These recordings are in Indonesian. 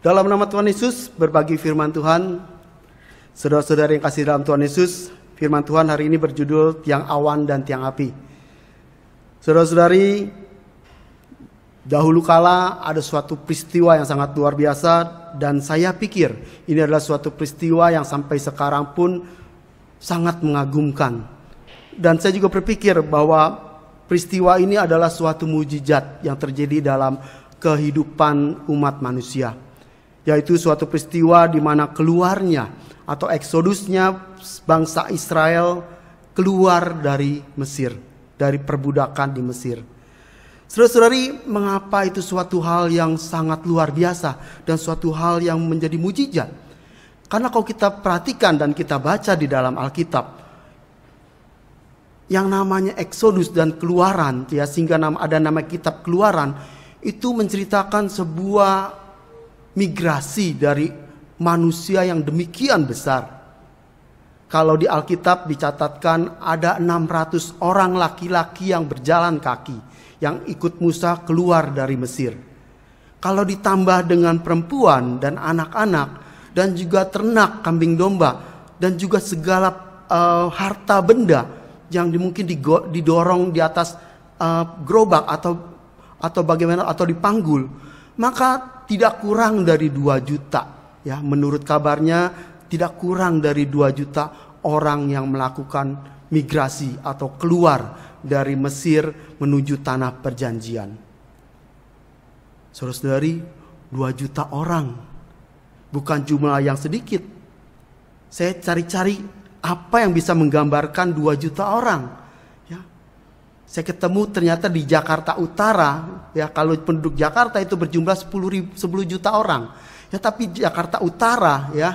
Dalam nama Tuhan Yesus, berbagi firman Tuhan. Saudara-saudara yang kasih dalam Tuhan Yesus, firman Tuhan hari ini berjudul Tiang Awan dan Tiang Api. Saudara-saudari, dahulu kala ada suatu peristiwa yang sangat luar biasa dan saya pikir ini adalah suatu peristiwa yang sampai sekarang pun sangat mengagumkan. Dan saya juga berpikir bahwa peristiwa ini adalah suatu mujizat yang terjadi dalam kehidupan umat manusia yaitu suatu peristiwa di mana keluarnya atau eksodusnya bangsa Israel keluar dari Mesir, dari perbudakan di Mesir. Saudara-saudari, mengapa itu suatu hal yang sangat luar biasa dan suatu hal yang menjadi mujizat? Karena kalau kita perhatikan dan kita baca di dalam Alkitab, yang namanya Eksodus dan Keluaran, ya sehingga ada nama kitab Keluaran, itu menceritakan sebuah migrasi dari manusia yang demikian besar. Kalau di Alkitab dicatatkan ada 600 orang laki-laki yang berjalan kaki yang ikut Musa keluar dari Mesir. Kalau ditambah dengan perempuan dan anak-anak dan juga ternak kambing domba dan juga segala uh, harta benda yang mungkin didorong di atas uh, gerobak atau atau bagaimana atau dipanggul maka tidak kurang dari 2 juta ya menurut kabarnya tidak kurang dari 2 juta orang yang melakukan migrasi atau keluar dari Mesir menuju tanah perjanjian. Saudara-saudari, 2 juta orang bukan jumlah yang sedikit. Saya cari-cari apa yang bisa menggambarkan 2 juta orang saya ketemu ternyata di Jakarta Utara ya kalau penduduk Jakarta itu berjumlah 10 ribu, 10 juta orang ya tapi Jakarta Utara ya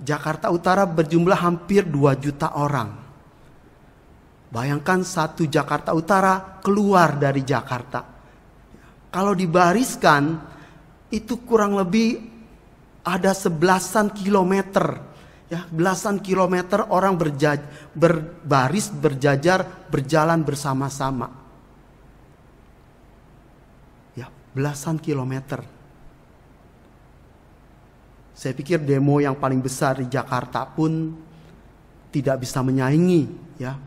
Jakarta Utara berjumlah hampir 2 juta orang bayangkan satu Jakarta Utara keluar dari Jakarta kalau dibariskan itu kurang lebih ada sebelasan kilometer ya belasan kilometer orang berjaj, berbaris berjajar berjalan bersama-sama ya belasan kilometer saya pikir demo yang paling besar di Jakarta pun tidak bisa menyaingi ya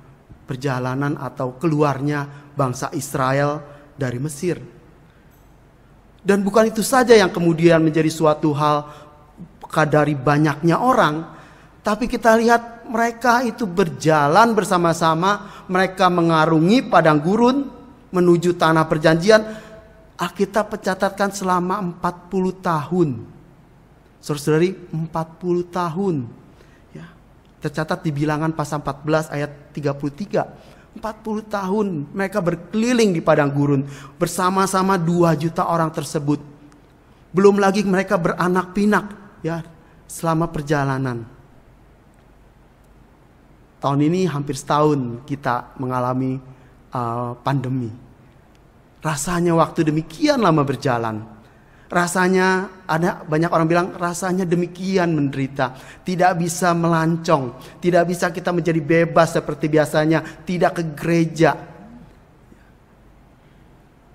perjalanan atau keluarnya bangsa Israel dari Mesir. Dan bukan itu saja yang kemudian menjadi suatu hal dari banyaknya orang, tapi kita lihat mereka itu berjalan bersama-sama, mereka mengarungi padang gurun menuju tanah perjanjian. Alkitab mencatatkan selama 40 tahun. Saudara-saudari, 40 tahun. Ya, tercatat di bilangan pasal 14 ayat 33. 40 tahun mereka berkeliling di padang gurun bersama-sama 2 juta orang tersebut. Belum lagi mereka beranak pinak ya selama perjalanan tahun ini hampir setahun kita mengalami uh, pandemi. Rasanya waktu demikian lama berjalan. Rasanya ada banyak orang bilang rasanya demikian menderita, tidak bisa melancong, tidak bisa kita menjadi bebas seperti biasanya, tidak ke gereja.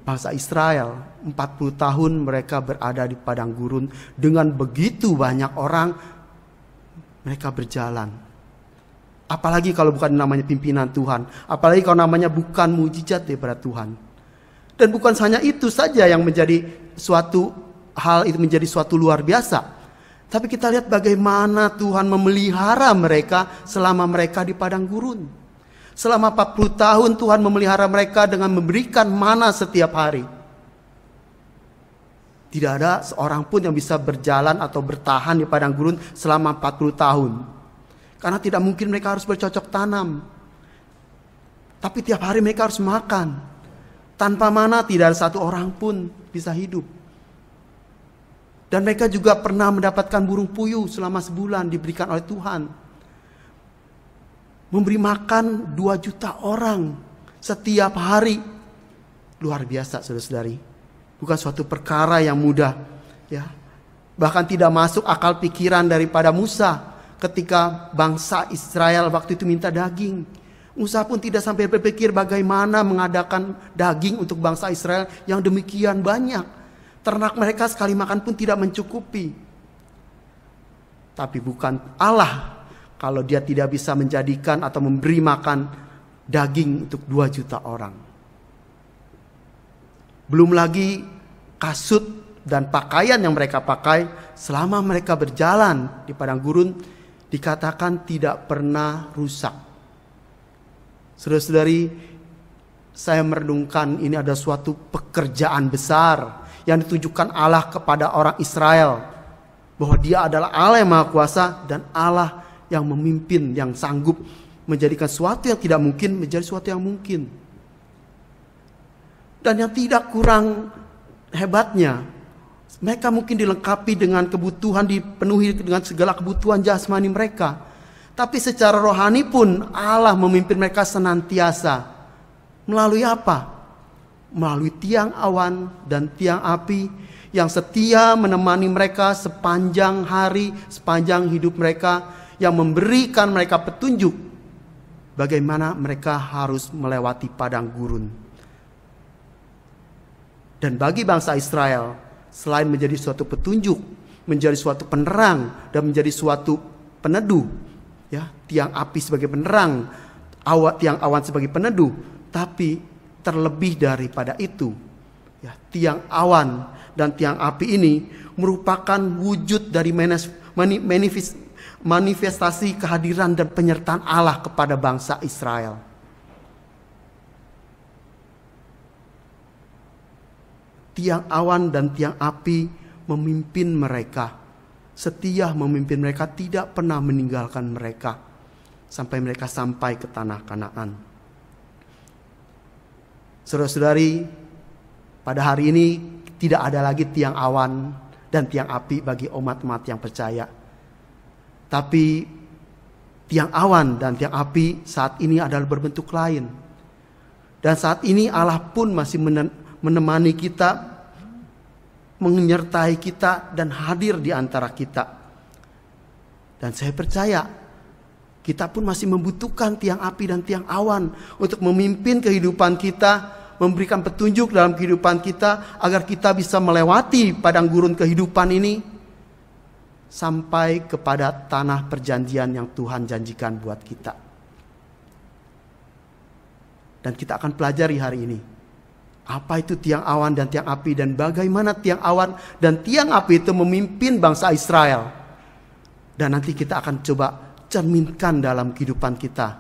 Bangsa Israel 40 tahun mereka berada di padang gurun dengan begitu banyak orang mereka berjalan Apalagi kalau bukan namanya pimpinan Tuhan. Apalagi kalau namanya bukan mujizat daripada Tuhan. Dan bukan hanya itu saja yang menjadi suatu hal itu menjadi suatu luar biasa. Tapi kita lihat bagaimana Tuhan memelihara mereka selama mereka di padang gurun. Selama 40 tahun Tuhan memelihara mereka dengan memberikan mana setiap hari. Tidak ada seorang pun yang bisa berjalan atau bertahan di padang gurun selama 40 tahun. Karena tidak mungkin mereka harus bercocok tanam. Tapi tiap hari mereka harus makan. Tanpa mana tidak ada satu orang pun bisa hidup. Dan mereka juga pernah mendapatkan burung puyuh selama sebulan diberikan oleh Tuhan. Memberi makan 2 juta orang setiap hari. Luar biasa saudara-saudari. Bukan suatu perkara yang mudah. ya Bahkan tidak masuk akal pikiran daripada Musa ketika bangsa Israel waktu itu minta daging. Musa pun tidak sampai berpikir bagaimana mengadakan daging untuk bangsa Israel yang demikian banyak. Ternak mereka sekali makan pun tidak mencukupi. Tapi bukan Allah kalau dia tidak bisa menjadikan atau memberi makan daging untuk 2 juta orang. Belum lagi kasut dan pakaian yang mereka pakai selama mereka berjalan di padang gurun dikatakan tidak pernah rusak. Saudara-saudari, saya merenungkan ini ada suatu pekerjaan besar yang ditujukan Allah kepada orang Israel bahwa dia adalah Allah yang Maha Kuasa dan Allah yang memimpin, yang sanggup menjadikan suatu yang tidak mungkin menjadi suatu yang mungkin. Dan yang tidak kurang hebatnya, mereka mungkin dilengkapi dengan kebutuhan, dipenuhi dengan segala kebutuhan jasmani mereka. Tapi secara rohani pun Allah memimpin mereka senantiasa. Melalui apa? Melalui tiang awan dan tiang api yang setia menemani mereka sepanjang hari, sepanjang hidup mereka. Yang memberikan mereka petunjuk bagaimana mereka harus melewati padang gurun. Dan bagi bangsa Israel, selain menjadi suatu petunjuk, menjadi suatu penerang dan menjadi suatu peneduh. Ya, tiang api sebagai penerang, awat tiang awan sebagai peneduh, tapi terlebih daripada itu. Ya, tiang awan dan tiang api ini merupakan wujud dari manis, manifest, manifestasi kehadiran dan penyertaan Allah kepada bangsa Israel. tiang awan dan tiang api memimpin mereka. Setia memimpin mereka, tidak pernah meninggalkan mereka sampai mereka sampai ke tanah Kanaan. Saudara-saudari, pada hari ini tidak ada lagi tiang awan dan tiang api bagi umat-umat yang percaya. Tapi tiang awan dan tiang api saat ini adalah berbentuk lain. Dan saat ini Allah pun masih menemani kita, menyertai kita dan hadir di antara kita. Dan saya percaya kita pun masih membutuhkan tiang api dan tiang awan untuk memimpin kehidupan kita, memberikan petunjuk dalam kehidupan kita agar kita bisa melewati padang gurun kehidupan ini sampai kepada tanah perjanjian yang Tuhan janjikan buat kita. Dan kita akan pelajari hari ini apa itu tiang awan dan tiang api dan bagaimana tiang awan dan tiang api itu memimpin bangsa Israel. Dan nanti kita akan coba cerminkan dalam kehidupan kita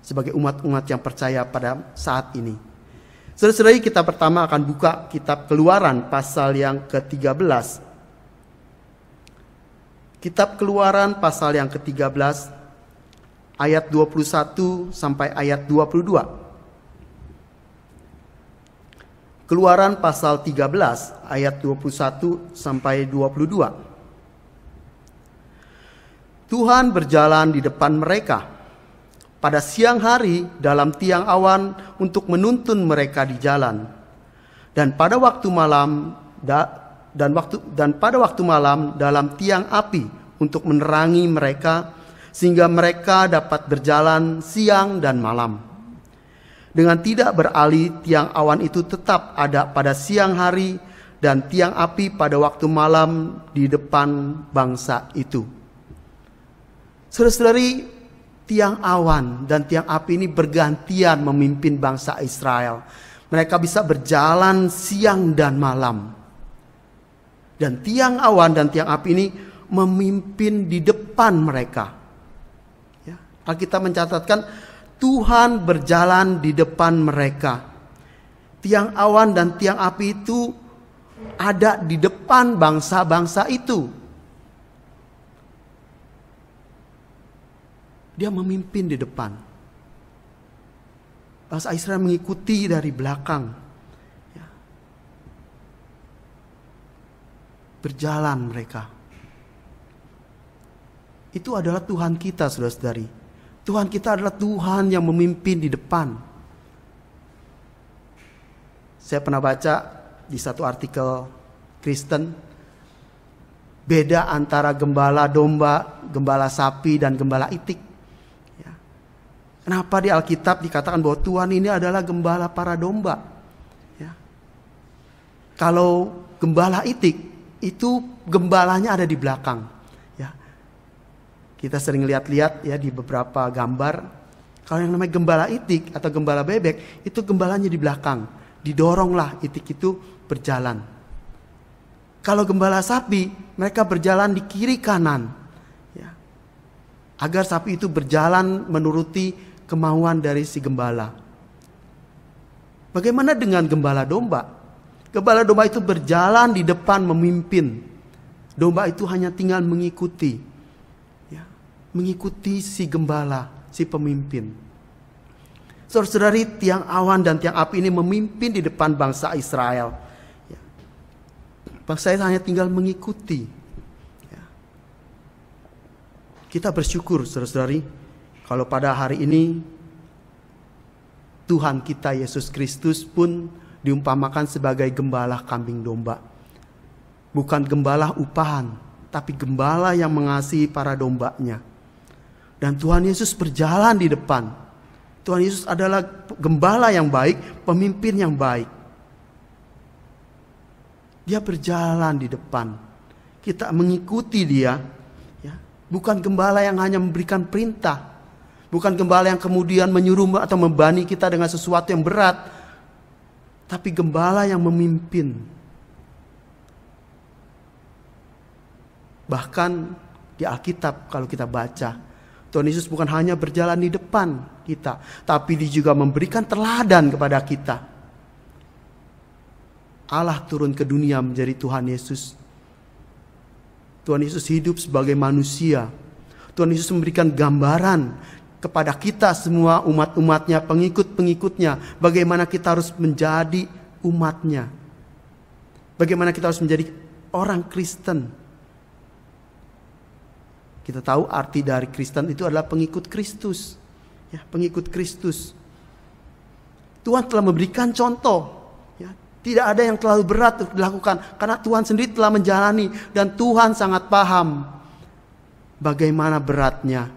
sebagai umat-umat yang percaya pada saat ini. Saudara-saudari kita pertama akan buka kitab keluaran pasal yang ke-13. Kitab keluaran pasal yang ke-13 ayat 21 sampai ayat 22. Keluaran pasal 13 ayat 21 sampai 22. Tuhan berjalan di depan mereka pada siang hari dalam tiang awan untuk menuntun mereka di jalan. Dan pada waktu malam da, dan waktu dan pada waktu malam dalam tiang api untuk menerangi mereka sehingga mereka dapat berjalan siang dan malam dengan tidak beralih tiang awan itu tetap ada pada siang hari dan tiang api pada waktu malam di depan bangsa itu. Saudara-saudari, tiang awan dan tiang api ini bergantian memimpin bangsa Israel. Mereka bisa berjalan siang dan malam. Dan tiang awan dan tiang api ini memimpin di depan mereka. Ya, Alkitab mencatatkan Tuhan berjalan di depan mereka. Tiang awan dan tiang api itu ada di depan bangsa-bangsa itu. Dia memimpin di depan. Bangsa Israel mengikuti dari belakang. Ya. Berjalan mereka. Itu adalah Tuhan kita, saudara-saudari Tuhan kita adalah Tuhan yang memimpin di depan. Saya pernah baca di satu artikel Kristen beda antara gembala domba, gembala sapi dan gembala itik. Ya. Kenapa di Alkitab dikatakan bahwa Tuhan ini adalah gembala para domba? Ya. Kalau gembala itik itu gembalanya ada di belakang. Kita sering lihat-lihat ya di beberapa gambar. Kalau yang namanya gembala itik atau gembala bebek, itu gembalanya di belakang. Didoronglah itik itu berjalan. Kalau gembala sapi, mereka berjalan di kiri kanan. Ya. Agar sapi itu berjalan menuruti kemauan dari si gembala. Bagaimana dengan gembala domba? Gembala domba itu berjalan di depan memimpin. Domba itu hanya tinggal mengikuti mengikuti si gembala, si pemimpin. Saudara-saudari, tiang awan dan tiang api ini memimpin di depan bangsa Israel. Ya. Bangsa Israel hanya tinggal mengikuti. Ya. Kita bersyukur, saudara-saudari, kalau pada hari ini Tuhan kita Yesus Kristus pun diumpamakan sebagai gembala kambing domba. Bukan gembala upahan, tapi gembala yang mengasihi para dombanya. Dan Tuhan Yesus berjalan di depan. Tuhan Yesus adalah gembala yang baik, pemimpin yang baik. Dia berjalan di depan. Kita mengikuti dia. Ya. Bukan gembala yang hanya memberikan perintah. Bukan gembala yang kemudian menyuruh atau membani kita dengan sesuatu yang berat. Tapi gembala yang memimpin. Bahkan di Alkitab kalau kita baca Tuhan Yesus bukan hanya berjalan di depan kita, tapi dia juga memberikan teladan kepada kita. Allah turun ke dunia menjadi Tuhan Yesus. Tuhan Yesus hidup sebagai manusia. Tuhan Yesus memberikan gambaran kepada kita semua umat-umatnya, pengikut-pengikutnya. Bagaimana kita harus menjadi umatnya. Bagaimana kita harus menjadi orang Kristen kita tahu arti dari Kristen itu adalah pengikut Kristus. Ya, pengikut Kristus. Tuhan telah memberikan contoh. Ya, tidak ada yang terlalu berat untuk dilakukan karena Tuhan sendiri telah menjalani dan Tuhan sangat paham bagaimana beratnya,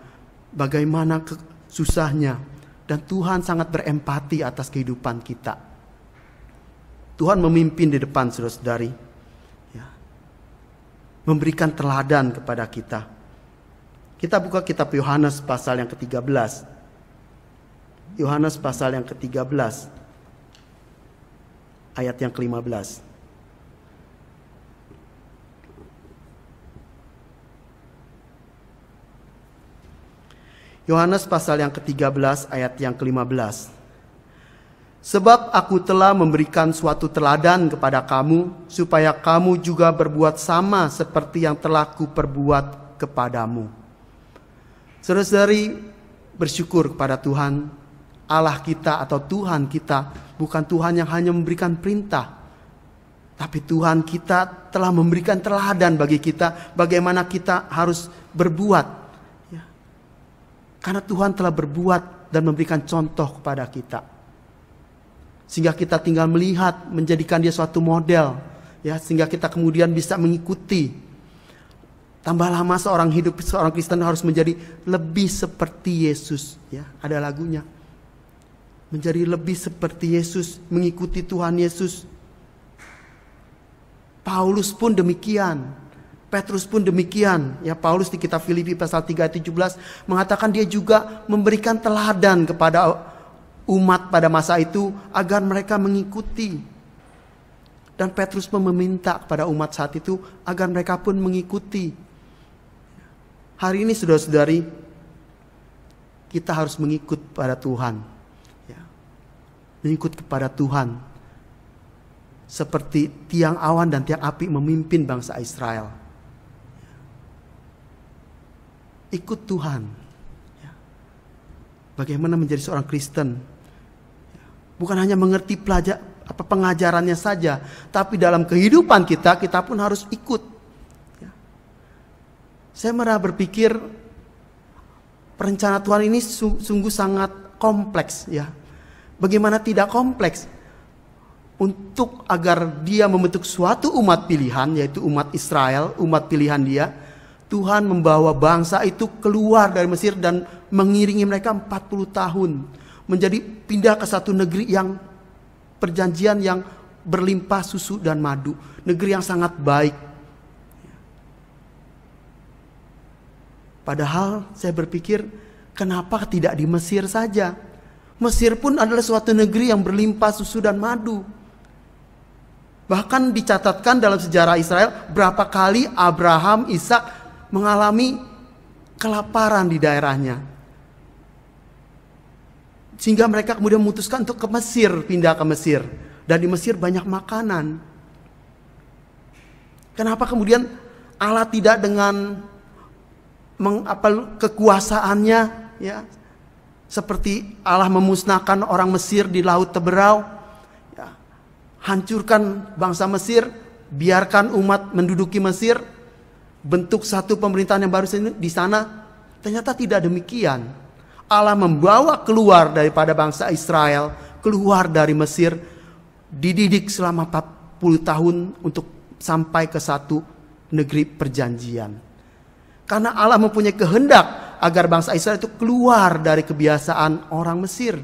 bagaimana susahnya dan Tuhan sangat berempati atas kehidupan kita. Tuhan memimpin di depan saudara-saudari. Ya. Memberikan teladan kepada kita. Kita buka kitab Yohanes pasal yang ke-13. Yohanes pasal yang ke-13 ayat yang ke-15. Yohanes pasal yang ke-13 ayat yang ke-15. Sebab aku telah memberikan suatu teladan kepada kamu supaya kamu juga berbuat sama seperti yang telah kuperbuat kepadamu. Saudara-saudari bersyukur kepada Tuhan Allah kita atau Tuhan kita bukan Tuhan yang hanya memberikan perintah. Tapi Tuhan kita telah memberikan teladan bagi kita bagaimana kita harus berbuat. Ya. Karena Tuhan telah berbuat dan memberikan contoh kepada kita. Sehingga kita tinggal melihat, menjadikan dia suatu model. ya Sehingga kita kemudian bisa mengikuti Tambah lama seorang hidup seorang Kristen harus menjadi lebih seperti Yesus, ya. Ada lagunya. Menjadi lebih seperti Yesus, mengikuti Tuhan Yesus. Paulus pun demikian. Petrus pun demikian. Ya, Paulus di kitab Filipi pasal 3 ayat 17 mengatakan dia juga memberikan teladan kepada umat pada masa itu agar mereka mengikuti. Dan Petrus pun meminta kepada umat saat itu agar mereka pun mengikuti Hari ini saudara-saudari kita harus mengikut pada Tuhan. Ya. Mengikut kepada Tuhan. Seperti tiang awan dan tiang api memimpin bangsa Israel. Ikut Tuhan. Ya. Bagaimana menjadi seorang Kristen? Ya. Bukan hanya mengerti pelajar, apa pengajarannya saja, tapi dalam kehidupan kita kita pun harus ikut saya merah berpikir perencana Tuhan ini sungguh sangat kompleks ya. Bagaimana tidak kompleks? Untuk agar dia membentuk suatu umat pilihan yaitu umat Israel, umat pilihan dia, Tuhan membawa bangsa itu keluar dari Mesir dan mengiringi mereka 40 tahun menjadi pindah ke satu negeri yang perjanjian yang berlimpah susu dan madu, negeri yang sangat baik Padahal saya berpikir, kenapa tidak di Mesir saja? Mesir pun adalah suatu negeri yang berlimpah susu dan madu. Bahkan dicatatkan dalam sejarah Israel berapa kali Abraham, Ishak mengalami kelaparan di daerahnya. Sehingga mereka kemudian memutuskan untuk ke Mesir, pindah ke Mesir. Dan di Mesir banyak makanan. Kenapa kemudian Allah tidak dengan mengapa kekuasaannya ya seperti Allah memusnahkan orang Mesir di laut Teberau ya, hancurkan bangsa Mesir biarkan umat menduduki Mesir bentuk satu pemerintahan yang baru di sana ternyata tidak demikian Allah membawa keluar daripada bangsa Israel keluar dari Mesir dididik selama 40 tahun untuk sampai ke satu negeri perjanjian karena Allah mempunyai kehendak agar bangsa Israel itu keluar dari kebiasaan orang Mesir.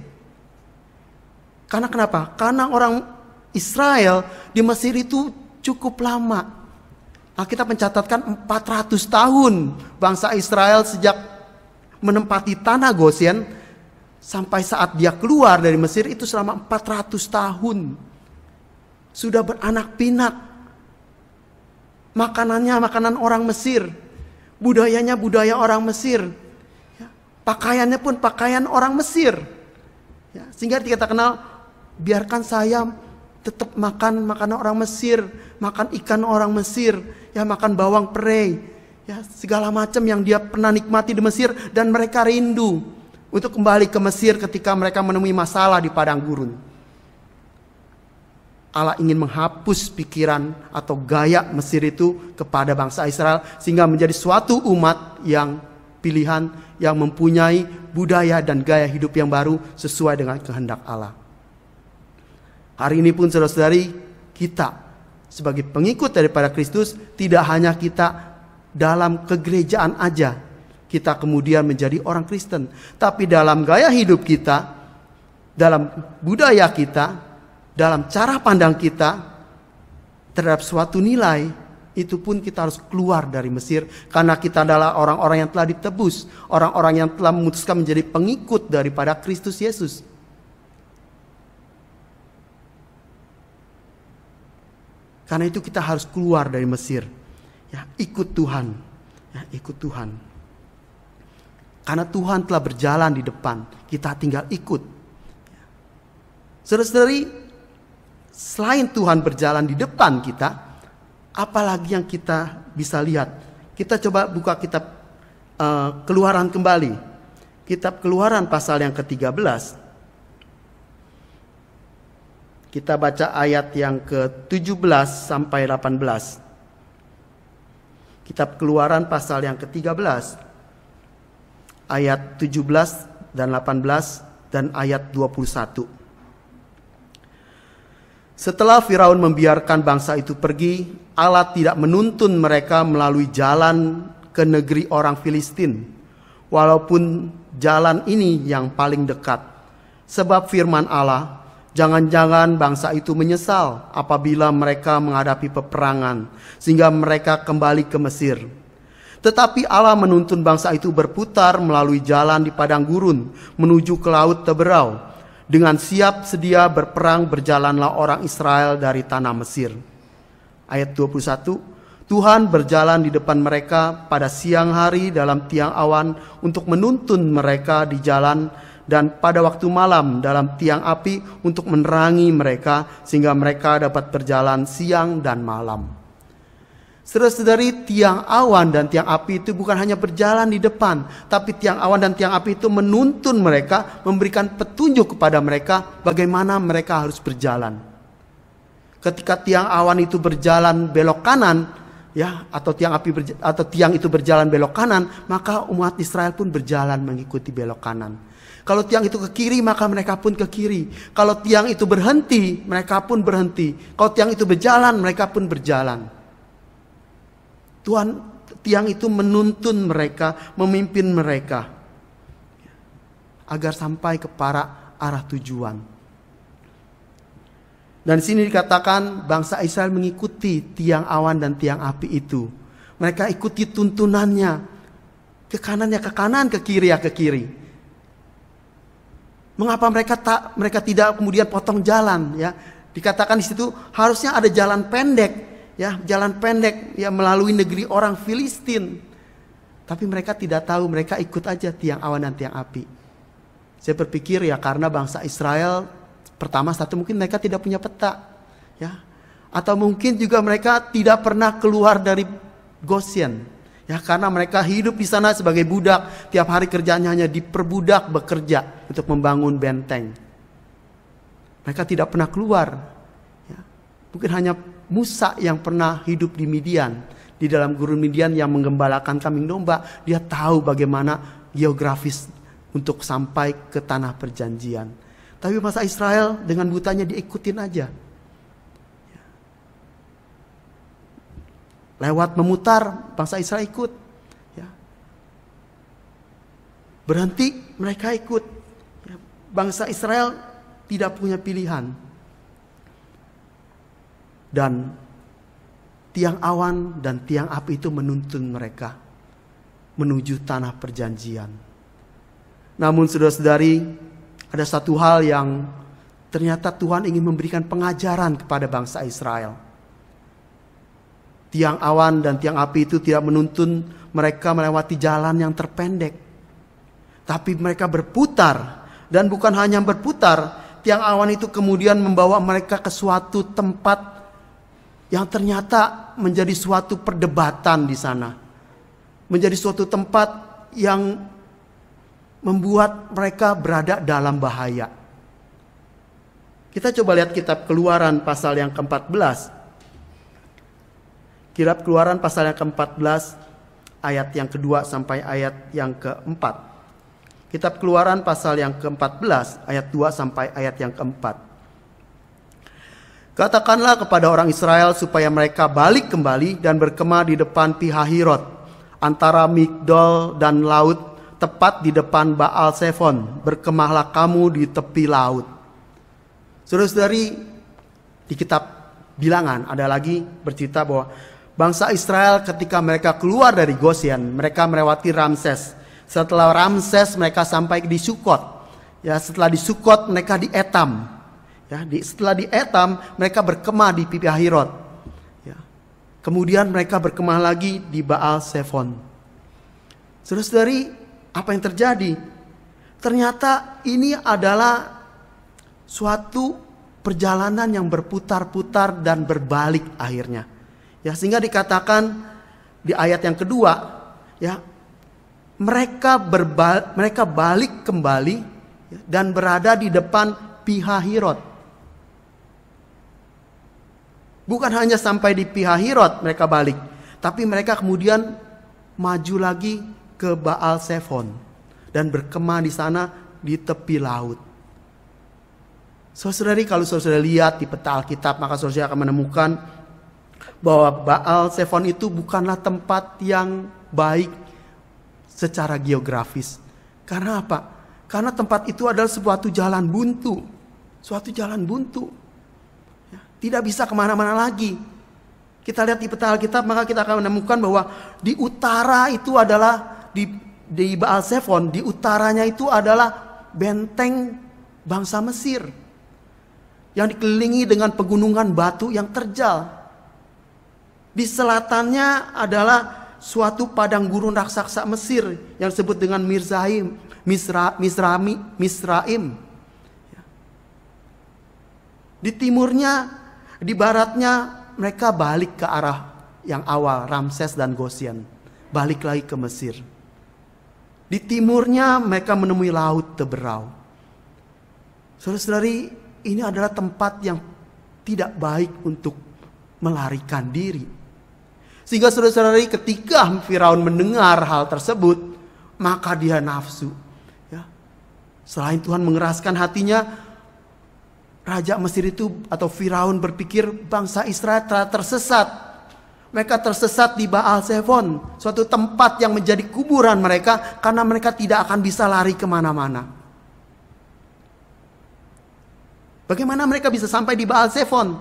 Karena kenapa? Karena orang Israel di Mesir itu cukup lama. Nah, kita mencatatkan 400 tahun bangsa Israel sejak menempati tanah Gosen sampai saat dia keluar dari Mesir itu selama 400 tahun. Sudah beranak pinak. Makanannya makanan orang Mesir budayanya budaya orang Mesir, ya, pakaiannya pun pakaian orang Mesir. Ya, sehingga kita kenal, biarkan saya tetap makan makanan orang Mesir, makan ikan orang Mesir, ya makan bawang perai, ya segala macam yang dia pernah nikmati di Mesir dan mereka rindu untuk kembali ke Mesir ketika mereka menemui masalah di padang gurun. Allah ingin menghapus pikiran atau gaya Mesir itu kepada bangsa Israel sehingga menjadi suatu umat yang pilihan yang mempunyai budaya dan gaya hidup yang baru sesuai dengan kehendak Allah. Hari ini pun saudara-saudari kita sebagai pengikut daripada Kristus tidak hanya kita dalam kegerejaan aja kita kemudian menjadi orang Kristen, tapi dalam gaya hidup kita, dalam budaya kita, dalam cara pandang kita terhadap suatu nilai itu pun kita harus keluar dari Mesir karena kita adalah orang-orang yang telah ditebus, orang-orang yang telah memutuskan menjadi pengikut daripada Kristus Yesus. Karena itu kita harus keluar dari Mesir. Ya, ikut Tuhan. Ya, ikut Tuhan. Karena Tuhan telah berjalan di depan, kita tinggal ikut. Saudara-saudari, selain Tuhan berjalan di depan kita, apalagi yang kita bisa lihat. Kita coba buka kitab uh, Keluaran kembali. Kitab Keluaran pasal yang ke-13. Kita baca ayat yang ke-17 sampai 18. Kitab Keluaran pasal yang ke-13 ayat 17 dan 18 dan ayat 21. Setelah Firaun membiarkan bangsa itu pergi, Allah tidak menuntun mereka melalui jalan ke negeri orang Filistin, walaupun jalan ini yang paling dekat. Sebab firman Allah, jangan-jangan bangsa itu menyesal apabila mereka menghadapi peperangan, sehingga mereka kembali ke Mesir. Tetapi Allah menuntun bangsa itu berputar melalui jalan di padang gurun menuju ke laut Teberau, dengan siap sedia berperang berjalanlah orang Israel dari tanah Mesir. Ayat 21, Tuhan berjalan di depan mereka pada siang hari dalam tiang awan untuk menuntun mereka di jalan dan pada waktu malam dalam tiang api untuk menerangi mereka sehingga mereka dapat berjalan siang dan malam. Saudara-saudari, tiang awan dan tiang api itu bukan hanya berjalan di depan, tapi tiang awan dan tiang api itu menuntun mereka, memberikan petunjuk kepada mereka bagaimana mereka harus berjalan. Ketika tiang awan itu berjalan belok kanan, ya, atau tiang api atau tiang itu berjalan belok kanan, maka umat Israel pun berjalan mengikuti belok kanan. Kalau tiang itu ke kiri, maka mereka pun ke kiri. Kalau tiang itu berhenti, mereka pun berhenti. Kalau tiang itu berjalan, mereka pun berjalan. Tuhan tiang itu menuntun mereka, memimpin mereka agar sampai ke para arah tujuan. Dan sini dikatakan bangsa Israel mengikuti tiang awan dan tiang api itu. Mereka ikuti tuntunannya. Ke kanan ya ke kanan, ke kiri ya ke kiri. Mengapa mereka tak mereka tidak kemudian potong jalan ya? Dikatakan di situ harusnya ada jalan pendek ya jalan pendek ya melalui negeri orang Filistin. Tapi mereka tidak tahu, mereka ikut aja tiang awan dan tiang api. Saya berpikir ya karena bangsa Israel pertama satu mungkin mereka tidak punya peta, ya. Atau mungkin juga mereka tidak pernah keluar dari Goshen. Ya, karena mereka hidup di sana sebagai budak, tiap hari kerjanya hanya diperbudak bekerja untuk membangun benteng. Mereka tidak pernah keluar. Ya. Mungkin hanya Musa yang pernah hidup di Midian, di dalam gurun Midian yang menggembalakan kambing domba, dia tahu bagaimana geografis untuk sampai ke tanah perjanjian. Tapi masa Israel dengan butanya diikutin aja. Lewat memutar, bangsa Israel ikut. Ya. Berhenti, mereka ikut. Ya. Bangsa Israel tidak punya pilihan. Dan tiang awan dan tiang api itu menuntun mereka menuju tanah perjanjian. Namun sudah saudari ada satu hal yang ternyata Tuhan ingin memberikan pengajaran kepada bangsa Israel. Tiang awan dan tiang api itu tidak menuntun mereka melewati jalan yang terpendek. Tapi mereka berputar dan bukan hanya berputar, tiang awan itu kemudian membawa mereka ke suatu tempat yang ternyata menjadi suatu perdebatan di sana. Menjadi suatu tempat yang membuat mereka berada dalam bahaya. Kita coba lihat kitab keluaran pasal yang ke-14. Kitab keluaran pasal yang ke-14 ayat yang kedua sampai ayat yang keempat. Kitab keluaran pasal yang ke-14 ayat 2 sampai ayat yang keempat. Katakanlah kepada orang Israel supaya mereka balik kembali dan berkemah di depan Pihahirot, antara Migdol dan laut, tepat di depan Baal Sefon, berkemahlah kamu di tepi laut. Terus dari di kitab bilangan ada lagi bercerita bahwa bangsa Israel ketika mereka keluar dari Goshen, mereka melewati Ramses. Setelah Ramses mereka sampai di Sukot. Ya, setelah di Sukot mereka di Etam. Ya, di, setelah di Etam, mereka berkemah di pipi Ahirot. Ya. Kemudian mereka berkemah lagi di Baal Sefon. Terus dari apa yang terjadi? Ternyata ini adalah suatu perjalanan yang berputar-putar dan berbalik akhirnya. Ya, sehingga dikatakan di ayat yang kedua, ya, mereka berbal mereka balik kembali ya, dan berada di depan Pihahirot. Bukan hanya sampai di pihak Hirot mereka balik, tapi mereka kemudian maju lagi ke Baal Sefon dan berkemah di sana di tepi laut. Saudari kalau saudara lihat di peta Alkitab maka saudara akan menemukan bahwa Baal Sefon itu bukanlah tempat yang baik secara geografis. Karena apa? Karena tempat itu adalah suatu jalan buntu. Suatu jalan buntu. Tidak bisa kemana-mana lagi. Kita lihat di peta Alkitab maka kita akan menemukan bahwa di utara itu adalah di di Baal Sefon, di utaranya itu adalah benteng bangsa Mesir yang dikelilingi dengan pegunungan batu yang terjal. Di selatannya adalah suatu padang gurun raksasa Mesir yang disebut dengan Mirzaim, Misra, Misrami, Misraim. Di timurnya di baratnya mereka balik ke arah yang awal, Ramses dan Goshen. Balik lagi ke Mesir. Di timurnya mereka menemui laut teberau. Saudara-saudari, ini adalah tempat yang tidak baik untuk melarikan diri. Sehingga saudara-saudari ketika Firaun mendengar hal tersebut, maka dia nafsu. Ya. Selain Tuhan mengeraskan hatinya, Raja Mesir itu atau Firaun berpikir bangsa Israel telah tersesat. Mereka tersesat di Baal Zephon, suatu tempat yang menjadi kuburan mereka karena mereka tidak akan bisa lari kemana-mana. Bagaimana mereka bisa sampai di Baal Zephon?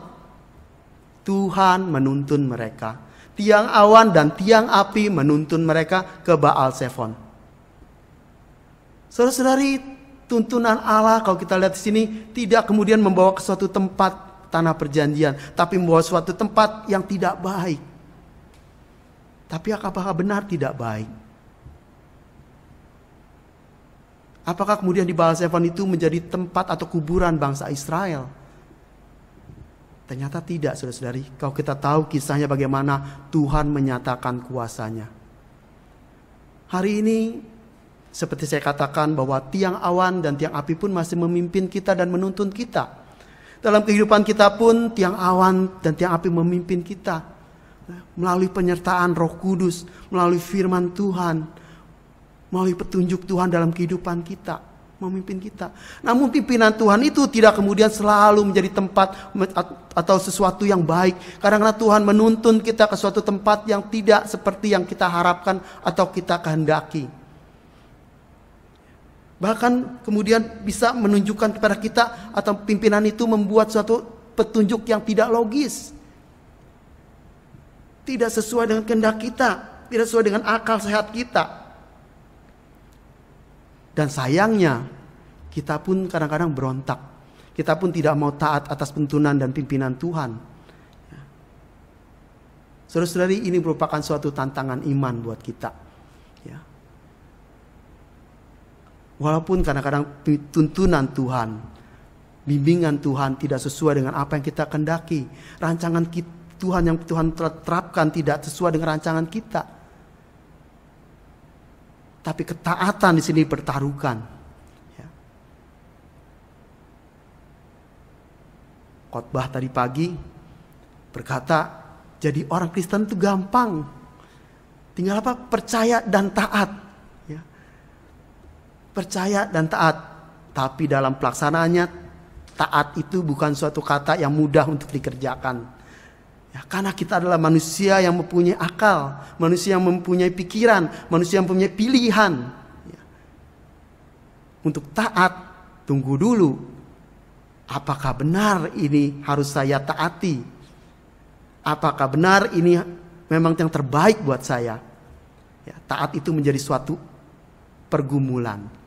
Tuhan menuntun mereka. Tiang awan dan tiang api menuntun mereka ke Baal Zephon. Saudara-saudari, tuntunan Allah kalau kita lihat di sini tidak kemudian membawa ke suatu tempat tanah perjanjian, tapi membawa suatu tempat yang tidak baik. Tapi apakah benar tidak baik? Apakah kemudian di Baal Zephon itu menjadi tempat atau kuburan bangsa Israel? Ternyata tidak, saudara-saudari. Kalau kita tahu kisahnya bagaimana Tuhan menyatakan kuasanya. Hari ini seperti saya katakan bahwa tiang awan dan tiang api pun masih memimpin kita dan menuntun kita. Dalam kehidupan kita pun tiang awan dan tiang api memimpin kita. Melalui penyertaan roh kudus, melalui firman Tuhan, melalui petunjuk Tuhan dalam kehidupan kita, memimpin kita. Namun pimpinan Tuhan itu tidak kemudian selalu menjadi tempat atau sesuatu yang baik. karena Tuhan menuntun kita ke suatu tempat yang tidak seperti yang kita harapkan atau kita kehendaki. Bahkan kemudian bisa menunjukkan kepada kita atau pimpinan itu membuat suatu petunjuk yang tidak logis. Tidak sesuai dengan kehendak kita, tidak sesuai dengan akal sehat kita. Dan sayangnya, kita pun kadang-kadang berontak. Kita pun tidak mau taat atas pentunan dan pimpinan Tuhan. Saudara-saudari, ini merupakan suatu tantangan iman buat kita Walaupun kadang-kadang tuntunan Tuhan, bimbingan Tuhan tidak sesuai dengan apa yang kita kendaki, rancangan Tuhan yang Tuhan terapkan tidak sesuai dengan rancangan kita. Tapi ketaatan di sini pertaruhkan. Ya. Khotbah tadi pagi berkata, jadi orang Kristen itu gampang. Tinggal apa? Percaya dan taat percaya dan taat. Tapi dalam pelaksanaannya taat itu bukan suatu kata yang mudah untuk dikerjakan. Ya, karena kita adalah manusia yang mempunyai akal, manusia yang mempunyai pikiran, manusia yang mempunyai pilihan. Ya. Untuk taat, tunggu dulu. Apakah benar ini harus saya taati? Apakah benar ini memang yang terbaik buat saya? Ya, taat itu menjadi suatu pergumulan.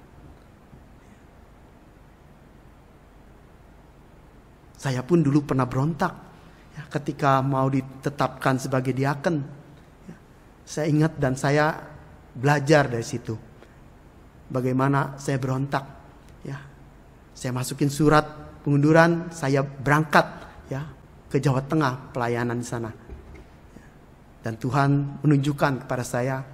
Saya pun dulu pernah berontak ya, ketika mau ditetapkan sebagai diaken. Ya, saya ingat dan saya belajar dari situ. Bagaimana saya berontak. Ya. Saya masukin surat pengunduran, saya berangkat ya ke Jawa Tengah pelayanan di sana. Dan Tuhan menunjukkan kepada saya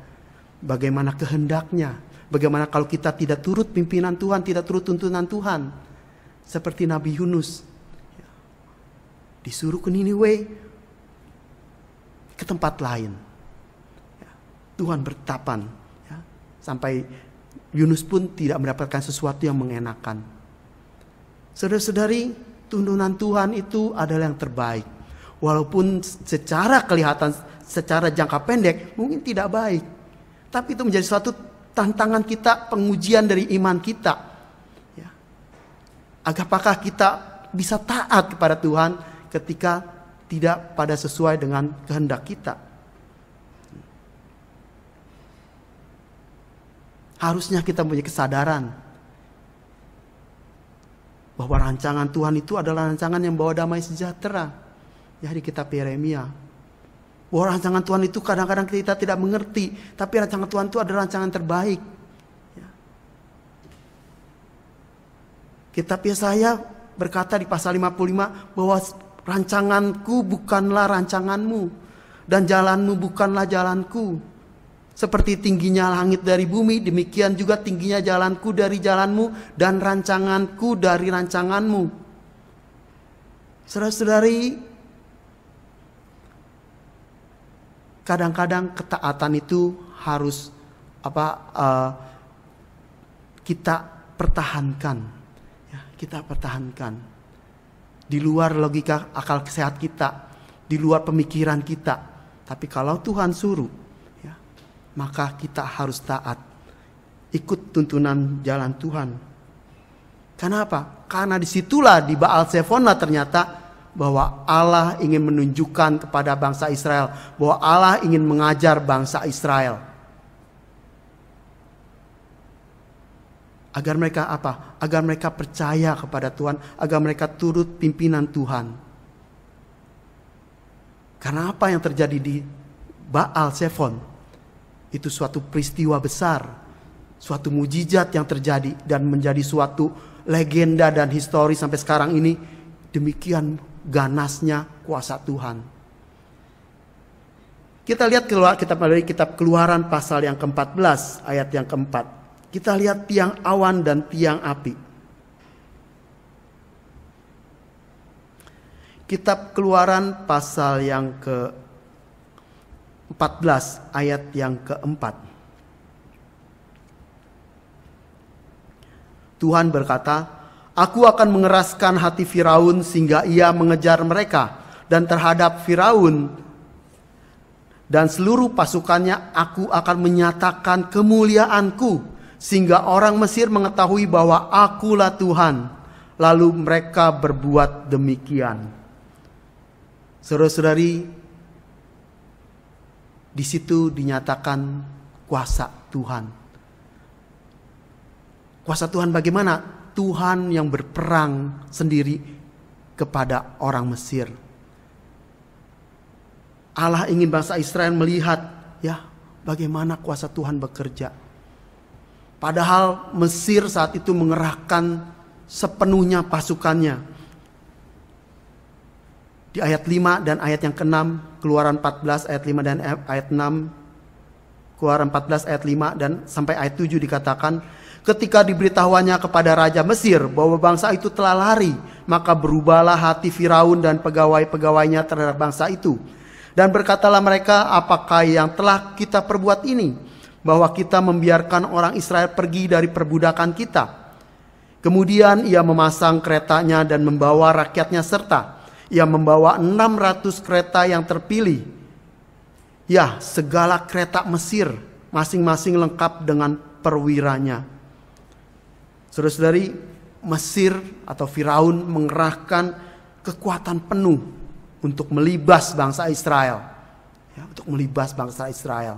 bagaimana kehendaknya, bagaimana kalau kita tidak turut pimpinan Tuhan, tidak turut tuntunan Tuhan. Seperti Nabi Yunus disuruh ke Niniwe, ke tempat lain. Ya, Tuhan bertapan ya, sampai Yunus pun tidak mendapatkan sesuatu yang mengenakan. Saudara-saudari, tuntunan Tuhan itu adalah yang terbaik. Walaupun secara kelihatan, secara jangka pendek mungkin tidak baik. Tapi itu menjadi suatu tantangan kita, pengujian dari iman kita. Ya. Apakah kita bisa taat kepada Tuhan ketika tidak pada sesuai dengan kehendak kita. Harusnya kita punya kesadaran bahwa rancangan Tuhan itu adalah rancangan yang bawa damai sejahtera. Ya di kitab Yeremia. Bahwa rancangan Tuhan itu kadang-kadang kita tidak mengerti, tapi rancangan Tuhan itu adalah rancangan terbaik. Ya. Kitab Yesaya berkata di pasal 55 bahwa Rancanganku bukanlah rancanganmu, dan jalanmu bukanlah jalanku. Seperti tingginya langit dari bumi, demikian juga tingginya jalanku dari jalanmu, dan rancanganku dari rancanganmu. Saudara-saudari, kadang-kadang ketaatan itu harus apa uh, kita pertahankan, ya, kita pertahankan di luar logika akal sehat kita, di luar pemikiran kita. Tapi kalau Tuhan suruh, ya, maka kita harus taat. Ikut tuntunan jalan Tuhan. Kenapa? Karena disitulah di Baal Sefona ternyata bahwa Allah ingin menunjukkan kepada bangsa Israel bahwa Allah ingin mengajar bangsa Israel agar mereka apa? Agar mereka percaya kepada Tuhan, agar mereka turut pimpinan Tuhan. Karena apa yang terjadi di Baal Sefon? Itu suatu peristiwa besar, suatu mujizat yang terjadi dan menjadi suatu legenda dan histori sampai sekarang ini. Demikian ganasnya kuasa Tuhan. Kita lihat keluar kita melalui kitab Keluaran pasal yang ke-14 ayat yang keempat. Kita lihat tiang awan dan tiang api. Kitab Keluaran pasal yang ke 14 ayat yang keempat. Tuhan berkata, Aku akan mengeraskan hati Firaun sehingga ia mengejar mereka dan terhadap Firaun dan seluruh pasukannya aku akan menyatakan kemuliaanku sehingga orang Mesir mengetahui bahwa akulah Tuhan. Lalu mereka berbuat demikian. Saudara-saudari, di situ dinyatakan kuasa Tuhan. Kuasa Tuhan bagaimana? Tuhan yang berperang sendiri kepada orang Mesir. Allah ingin bangsa Israel melihat ya bagaimana kuasa Tuhan bekerja. Padahal Mesir saat itu mengerahkan sepenuhnya pasukannya. Di ayat 5 dan ayat yang ke-6, keluaran 14 ayat 5 dan ayat 6, keluaran 14 ayat 5 dan sampai ayat 7 dikatakan, ketika diberitahuannya kepada Raja Mesir bahwa bangsa itu telah lari, maka berubahlah hati Firaun dan pegawai-pegawainya terhadap bangsa itu. Dan berkatalah mereka, apakah yang telah kita perbuat ini? bahwa kita membiarkan orang Israel pergi dari perbudakan kita. Kemudian ia memasang keretanya dan membawa rakyatnya serta. Ia membawa 600 kereta yang terpilih. Ya, segala kereta Mesir masing-masing lengkap dengan perwiranya. Terus dari Mesir atau Firaun mengerahkan kekuatan penuh untuk melibas bangsa Israel. Ya, untuk melibas bangsa Israel.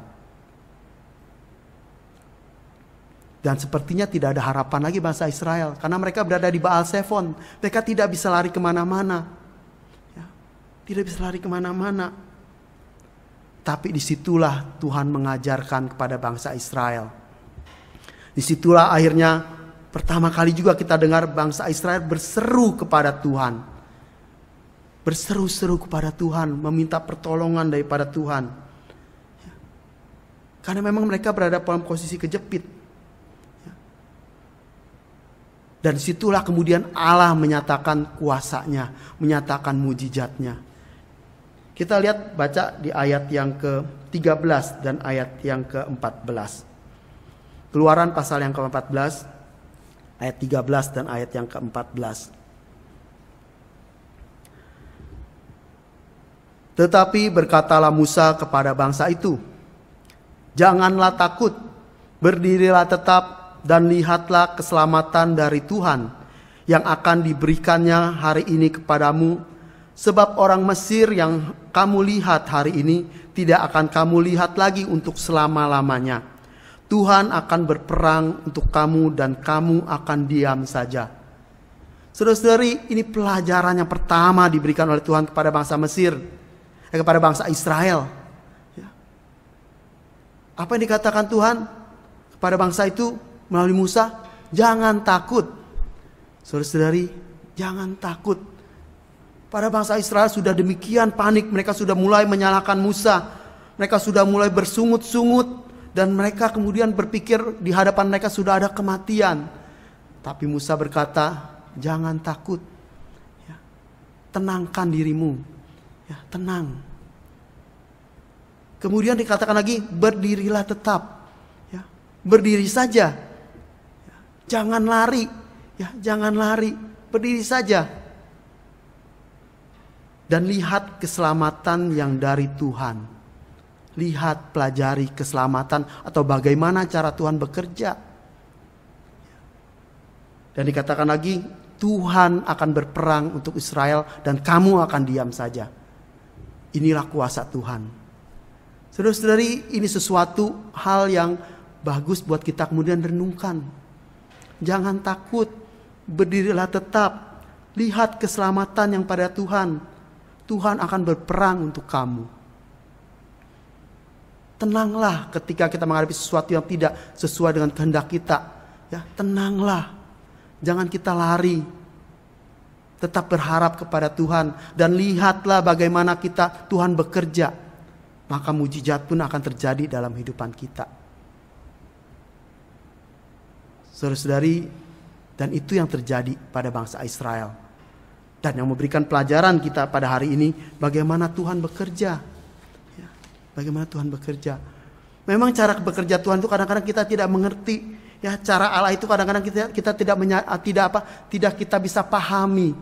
Dan sepertinya tidak ada harapan lagi bangsa Israel. Karena mereka berada di Baal Sefon. Mereka tidak bisa lari kemana-mana. Ya, tidak bisa lari kemana-mana. Tapi disitulah Tuhan mengajarkan kepada bangsa Israel. Disitulah akhirnya pertama kali juga kita dengar bangsa Israel berseru kepada Tuhan. Berseru-seru kepada Tuhan. Meminta pertolongan daripada Tuhan. Ya. Karena memang mereka berada dalam posisi kejepit. Dan situlah kemudian Allah menyatakan kuasanya, menyatakan mujizatnya. Kita lihat baca di ayat yang ke-13 dan ayat yang ke-14. Keluaran pasal yang ke-14 ayat 13 dan ayat yang ke-14. Tetapi berkatalah Musa kepada bangsa itu, "Janganlah takut, berdirilah tetap dan lihatlah keselamatan dari Tuhan yang akan diberikannya hari ini kepadamu, sebab orang Mesir yang kamu lihat hari ini tidak akan kamu lihat lagi untuk selama-lamanya. Tuhan akan berperang untuk kamu dan kamu akan diam saja. Saudara-saudari, ini pelajaran yang pertama diberikan oleh Tuhan kepada bangsa Mesir, eh, kepada bangsa Israel. Ya. Apa yang dikatakan Tuhan kepada bangsa itu? melalui Musa, jangan takut. Saudara-saudari, jangan takut. Para bangsa Israel sudah demikian panik, mereka sudah mulai menyalahkan Musa. Mereka sudah mulai bersungut-sungut dan mereka kemudian berpikir di hadapan mereka sudah ada kematian. Tapi Musa berkata, "Jangan takut. Ya, tenangkan dirimu. Ya, tenang." Kemudian dikatakan lagi, "Berdirilah tetap." Ya, berdiri saja. Jangan lari, ya, jangan lari, berdiri saja. Dan lihat keselamatan yang dari Tuhan. Lihat, pelajari keselamatan atau bagaimana cara Tuhan bekerja. Dan dikatakan lagi, Tuhan akan berperang untuk Israel dan kamu akan diam saja. Inilah kuasa Tuhan. Saudara-saudari, ini sesuatu hal yang bagus buat kita kemudian renungkan Jangan takut, berdirilah tetap. Lihat keselamatan yang pada Tuhan. Tuhan akan berperang untuk kamu. Tenanglah ketika kita menghadapi sesuatu yang tidak sesuai dengan kehendak kita. Ya, tenanglah. Jangan kita lari. Tetap berharap kepada Tuhan dan lihatlah bagaimana kita Tuhan bekerja. Maka mujizat pun akan terjadi dalam kehidupan kita. Saudara-saudari, dan itu yang terjadi pada bangsa Israel. Dan yang memberikan pelajaran kita pada hari ini bagaimana Tuhan bekerja. Ya, bagaimana Tuhan bekerja. Memang cara bekerja Tuhan itu kadang-kadang kita tidak mengerti. Ya, cara Allah itu kadang-kadang kita kita tidak menya, ah, tidak apa? Tidak kita bisa pahami.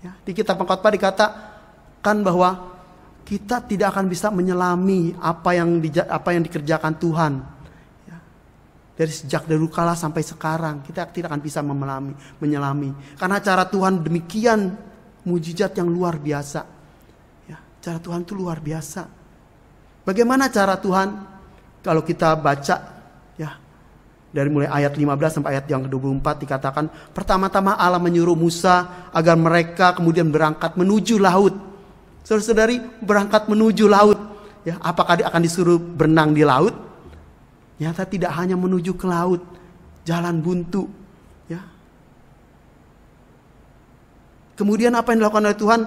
Ya, di kitab Pengkhotbah dikatakan bahwa kita tidak akan bisa menyelami apa yang di, apa yang dikerjakan Tuhan dari sejak dulu kala sampai sekarang kita tidak akan bisa memelami, menyelami karena cara Tuhan demikian mujizat yang luar biasa ya, cara Tuhan itu luar biasa bagaimana cara Tuhan kalau kita baca ya dari mulai ayat 15 sampai ayat yang ke-24 dikatakan pertama-tama Allah menyuruh Musa agar mereka kemudian berangkat menuju laut saudara-saudari berangkat menuju laut ya apakah akan disuruh berenang di laut Nyata tidak hanya menuju ke laut, jalan buntu. Ya. Kemudian apa yang dilakukan oleh Tuhan?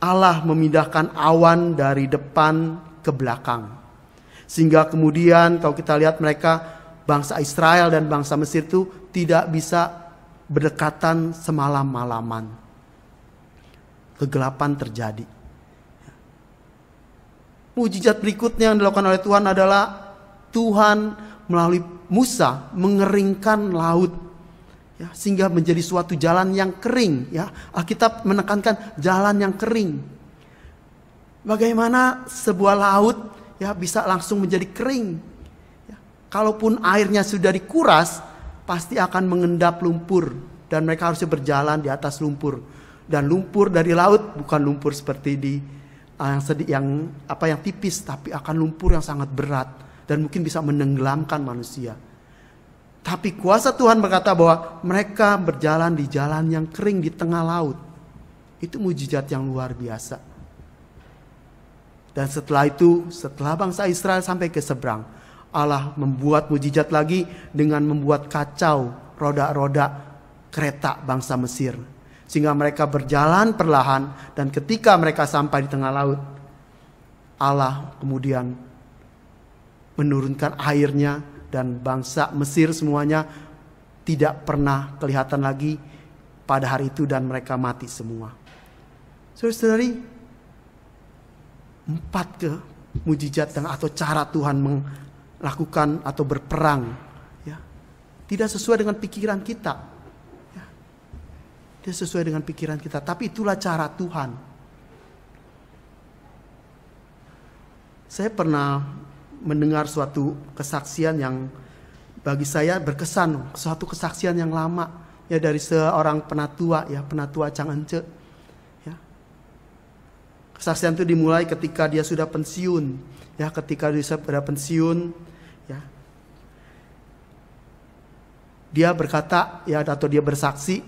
Allah memindahkan awan dari depan ke belakang. Sehingga kemudian kalau kita lihat mereka bangsa Israel dan bangsa Mesir itu tidak bisa berdekatan semalam-malaman. Kegelapan terjadi. Mujizat berikutnya yang dilakukan oleh Tuhan adalah Tuhan melalui Musa mengeringkan laut ya, sehingga menjadi suatu jalan yang kering ya Alkitab menekankan jalan yang kering bagaimana sebuah laut ya bisa langsung menjadi kering ya, kalaupun airnya sudah dikuras pasti akan mengendap lumpur dan mereka harus berjalan di atas lumpur dan lumpur dari laut bukan lumpur seperti di yang sedih yang apa yang tipis tapi akan lumpur yang sangat berat dan mungkin bisa menenggelamkan manusia. Tapi kuasa Tuhan berkata bahwa mereka berjalan di jalan yang kering di tengah laut. Itu mujizat yang luar biasa. Dan setelah itu, setelah bangsa Israel sampai ke seberang, Allah membuat mujizat lagi dengan membuat kacau roda-roda kereta bangsa Mesir. Sehingga mereka berjalan perlahan dan ketika mereka sampai di tengah laut, Allah kemudian menurunkan airnya dan bangsa Mesir semuanya tidak pernah kelihatan lagi pada hari itu dan mereka mati semua. Saudara-saudari, empat ke mujizat yang atau cara Tuhan melakukan atau berperang ya. Tidak sesuai dengan pikiran kita. Ya. Tidak sesuai dengan pikiran kita, tapi itulah cara Tuhan. Saya pernah mendengar suatu kesaksian yang bagi saya berkesan, suatu kesaksian yang lama ya dari seorang penatua ya penatua cangence. Ya. Kesaksian itu dimulai ketika dia sudah pensiun ya ketika dia sudah pensiun ya dia berkata ya atau dia bersaksi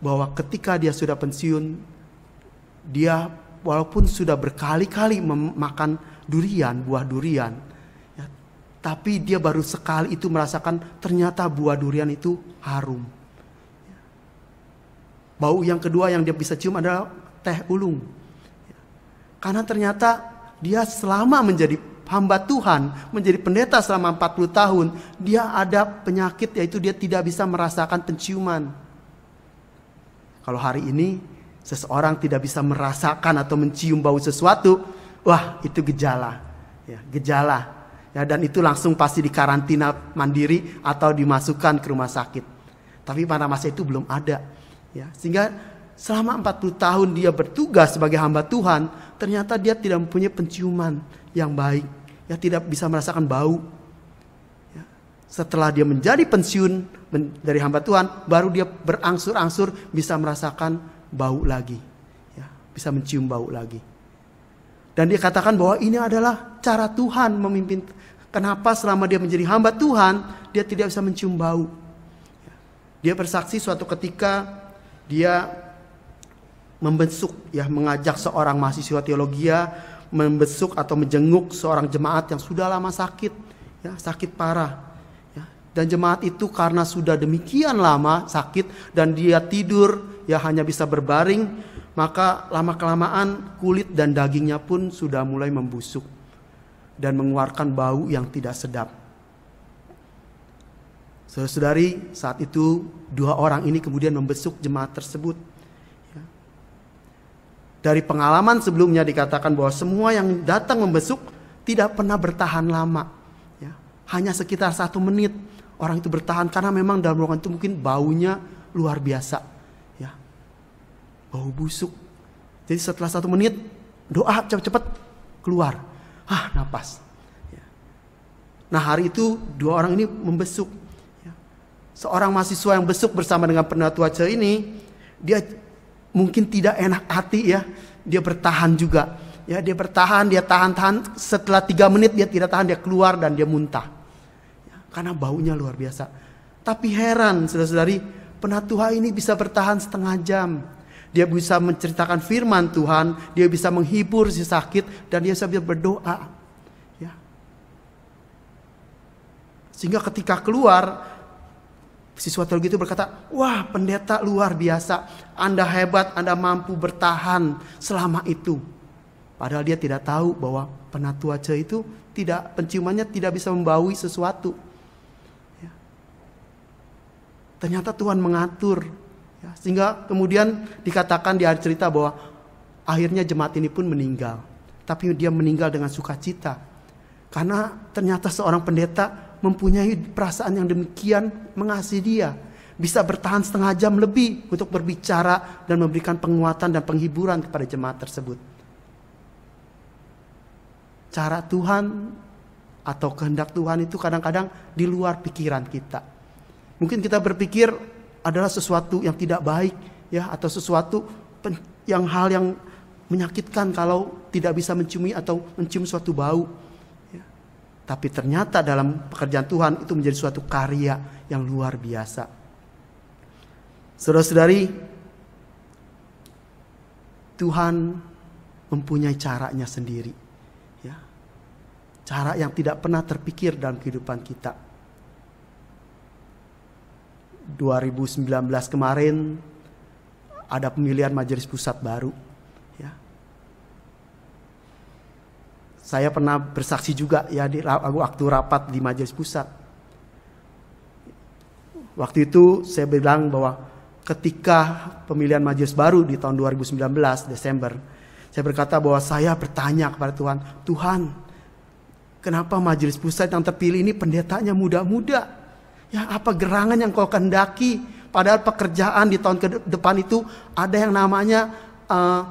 bahwa ketika dia sudah pensiun dia walaupun sudah berkali-kali memakan durian buah durian tapi dia baru sekali itu merasakan ternyata buah durian itu harum. Bau yang kedua yang dia bisa cium adalah teh ulung. Karena ternyata dia selama menjadi hamba Tuhan, menjadi pendeta selama 40 tahun, dia ada penyakit yaitu dia tidak bisa merasakan penciuman. Kalau hari ini seseorang tidak bisa merasakan atau mencium bau sesuatu, wah itu gejala. Ya, gejala ya, dan itu langsung pasti dikarantina mandiri atau dimasukkan ke rumah sakit. Tapi pada masa itu belum ada. Ya, sehingga selama 40 tahun dia bertugas sebagai hamba Tuhan, ternyata dia tidak mempunyai penciuman yang baik, ya tidak bisa merasakan bau. Ya, setelah dia menjadi pensiun dari hamba Tuhan, baru dia berangsur-angsur bisa merasakan bau lagi. Ya, bisa mencium bau lagi. Dan dia katakan bahwa ini adalah cara Tuhan memimpin. Kenapa selama dia menjadi hamba Tuhan, dia tidak bisa mencium bau. Dia bersaksi suatu ketika dia membesuk ya mengajak seorang mahasiswa teologi ya, membesuk atau menjenguk seorang jemaat yang sudah lama sakit ya sakit parah ya. dan jemaat itu karena sudah demikian lama sakit dan dia tidur ya hanya bisa berbaring maka lama-kelamaan kulit dan dagingnya pun sudah mulai membusuk dan mengeluarkan bau yang tidak sedap. Saudara-saudari, saat itu dua orang ini kemudian membesuk jemaat tersebut. Ya. Dari pengalaman sebelumnya dikatakan bahwa semua yang datang membesuk tidak pernah bertahan lama. Ya. Hanya sekitar satu menit orang itu bertahan karena memang dalam ruangan itu mungkin baunya luar biasa bau busuk. Jadi setelah satu menit doa cepat-cepat keluar. Ah napas. Ya. Nah hari itu dua orang ini membesuk. Ya. Seorang mahasiswa yang besuk bersama dengan penatua cewek ini, dia mungkin tidak enak hati ya, dia bertahan juga. Ya dia bertahan, dia tahan-tahan. Setelah tiga menit dia tidak tahan, dia keluar dan dia muntah. Ya, karena baunya luar biasa. Tapi heran, saudara-saudari, penatua ini bisa bertahan setengah jam. Dia bisa menceritakan firman Tuhan, dia bisa menghibur si sakit dan dia bisa berdoa. Ya. Sehingga ketika keluar siswa teologi itu berkata, "Wah, pendeta luar biasa. Anda hebat, Anda mampu bertahan selama itu." Padahal dia tidak tahu bahwa penatua C itu tidak penciumannya tidak bisa membawi sesuatu. Ya. Ternyata Tuhan mengatur Ya, sehingga kemudian dikatakan di akhir cerita bahwa akhirnya jemaat ini pun meninggal. Tapi dia meninggal dengan sukacita. Karena ternyata seorang pendeta mempunyai perasaan yang demikian mengasihi dia. Bisa bertahan setengah jam lebih untuk berbicara dan memberikan penguatan dan penghiburan kepada jemaat tersebut. Cara Tuhan atau kehendak Tuhan itu kadang-kadang di luar pikiran kita. Mungkin kita berpikir adalah sesuatu yang tidak baik ya atau sesuatu pen, yang hal yang menyakitkan kalau tidak bisa menciumi atau mencium suatu bau. Ya. Tapi ternyata dalam pekerjaan Tuhan itu menjadi suatu karya yang luar biasa. Saudara-saudari, Tuhan mempunyai caranya sendiri. Ya. Cara yang tidak pernah terpikir dalam kehidupan kita. 2019 kemarin ada pemilihan majelis pusat baru. Ya. Saya pernah bersaksi juga ya di waktu rapat di majelis pusat. Waktu itu saya bilang bahwa ketika pemilihan majelis baru di tahun 2019 Desember, saya berkata bahwa saya bertanya kepada Tuhan, Tuhan, kenapa majelis pusat yang terpilih ini pendetanya muda-muda? Ya apa gerangan yang kau kendaki? Padahal pekerjaan di tahun ke depan itu ada yang namanya uh,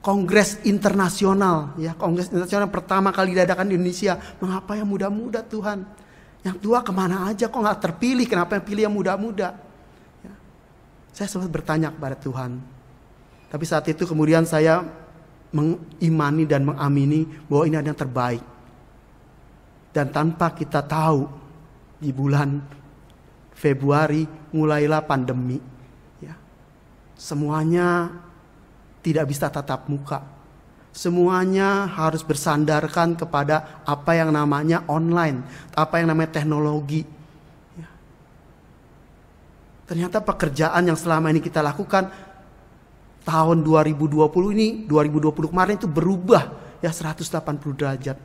Kongres Internasional, ya Kongres Internasional yang pertama kali diadakan di Indonesia. Mengapa yang muda-muda Tuhan? Yang tua kemana aja? Kok nggak terpilih? Kenapa yang pilih yang muda-muda? Ya. Saya sempat bertanya kepada Tuhan. Tapi saat itu kemudian saya mengimani dan mengamini bahwa ini ada yang terbaik. Dan tanpa kita tahu di bulan Februari mulailah pandemi. Ya. Semuanya tidak bisa tatap muka. Semuanya harus bersandarkan kepada apa yang namanya online, apa yang namanya teknologi. Ya. Ternyata pekerjaan yang selama ini kita lakukan tahun 2020 ini, 2020 kemarin itu berubah ya 180 derajat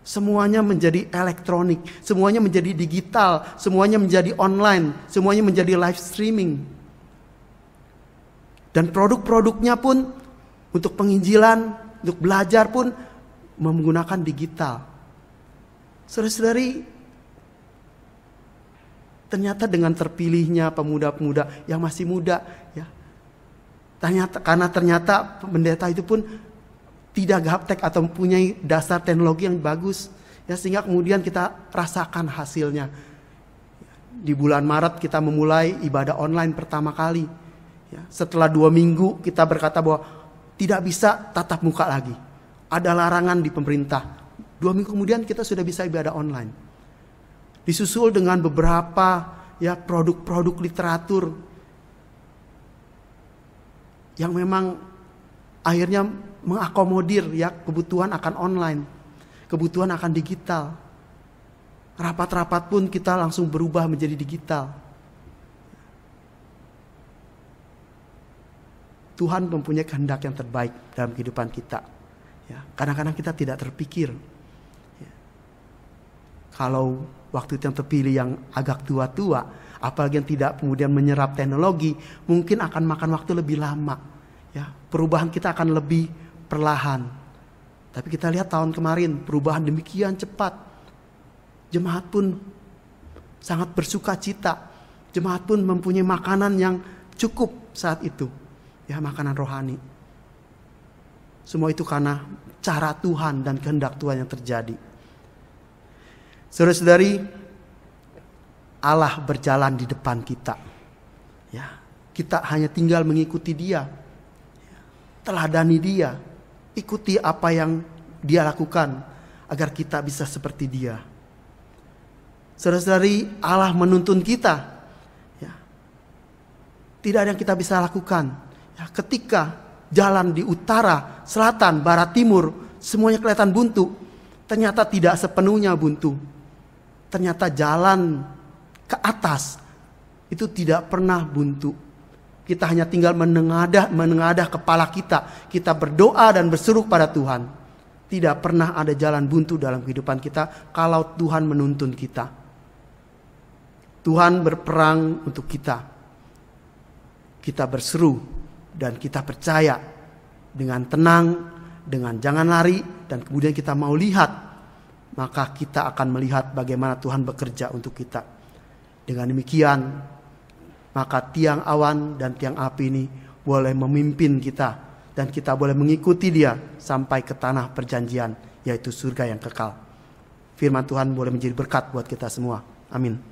Semuanya menjadi elektronik, semuanya menjadi digital, semuanya menjadi online, semuanya menjadi live streaming. Dan produk-produknya pun untuk penginjilan, untuk belajar pun menggunakan digital. Saudara-saudari, ternyata dengan terpilihnya pemuda-pemuda yang masih muda, ya, ternyata karena ternyata pendeta itu pun tidak gaptek atau mempunyai dasar teknologi yang bagus ya sehingga kemudian kita rasakan hasilnya di bulan Maret kita memulai ibadah online pertama kali ya, setelah dua minggu kita berkata bahwa tidak bisa tatap muka lagi ada larangan di pemerintah dua minggu kemudian kita sudah bisa ibadah online disusul dengan beberapa ya produk-produk literatur yang memang akhirnya mengakomodir ya kebutuhan akan online, kebutuhan akan digital. Rapat-rapat pun kita langsung berubah menjadi digital. Tuhan mempunyai kehendak yang terbaik dalam kehidupan kita. Ya, kadang-kadang kita tidak terpikir. Ya. Kalau waktu itu yang terpilih yang agak tua-tua, apalagi yang tidak kemudian menyerap teknologi, mungkin akan makan waktu lebih lama. Ya. perubahan kita akan lebih perlahan. Tapi kita lihat tahun kemarin perubahan demikian cepat. Jemaat pun sangat bersuka cita. Jemaat pun mempunyai makanan yang cukup saat itu. Ya, makanan rohani. Semua itu karena cara Tuhan dan kehendak Tuhan yang terjadi. Saudara-saudari, Allah berjalan di depan kita. Ya, kita hanya tinggal mengikuti Dia. Teladani Dia ikuti apa yang dia lakukan agar kita bisa seperti dia. Saudara-saudari, Allah menuntun kita. Ya. Tidak ada yang kita bisa lakukan. Ya, ketika jalan di utara, selatan, barat, timur, semuanya kelihatan buntu. Ternyata tidak sepenuhnya buntu. Ternyata jalan ke atas itu tidak pernah buntu kita hanya tinggal menengadah, menengadah kepala kita. Kita berdoa dan berseru kepada Tuhan. Tidak pernah ada jalan buntu dalam kehidupan kita kalau Tuhan menuntun kita. Tuhan berperang untuk kita. Kita berseru dan kita percaya dengan tenang, dengan jangan lari, dan kemudian kita mau lihat, maka kita akan melihat bagaimana Tuhan bekerja untuk kita. Dengan demikian, maka tiang awan dan tiang api ini boleh memimpin kita dan kita boleh mengikuti dia sampai ke tanah perjanjian yaitu surga yang kekal. Firman Tuhan boleh menjadi berkat buat kita semua. Amin.